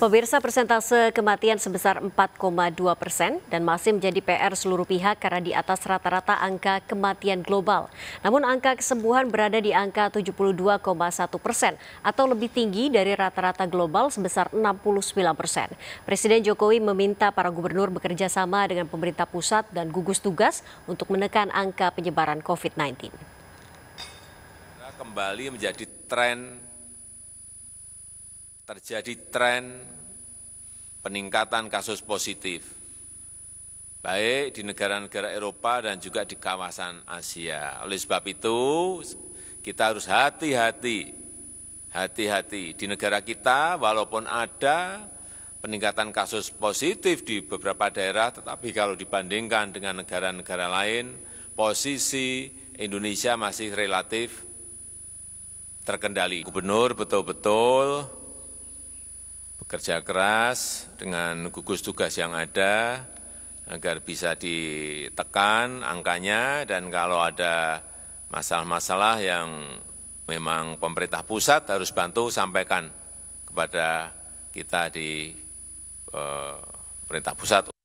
Pemirsa persentase kematian sebesar 4,2 persen dan masih menjadi PR seluruh pihak karena di atas rata-rata angka kematian global. Namun angka kesembuhan berada di angka 72,1 persen atau lebih tinggi dari rata-rata global sebesar 69 persen. Presiden Jokowi meminta para gubernur bekerja sama dengan pemerintah pusat dan gugus tugas untuk menekan angka penyebaran COVID-19. Kembali menjadi tren terjadi tren peningkatan kasus positif, baik di negara-negara Eropa dan juga di kawasan Asia. Oleh sebab itu, kita harus hati-hati, hati-hati. Di negara kita, walaupun ada peningkatan kasus positif di beberapa daerah, tetapi kalau dibandingkan dengan negara-negara lain, posisi Indonesia masih relatif terkendali. Gubernur betul-betul kerja keras dengan gugus tugas yang ada agar bisa ditekan angkanya dan kalau ada masalah-masalah yang memang pemerintah pusat harus bantu sampaikan kepada kita di eh, pemerintah pusat.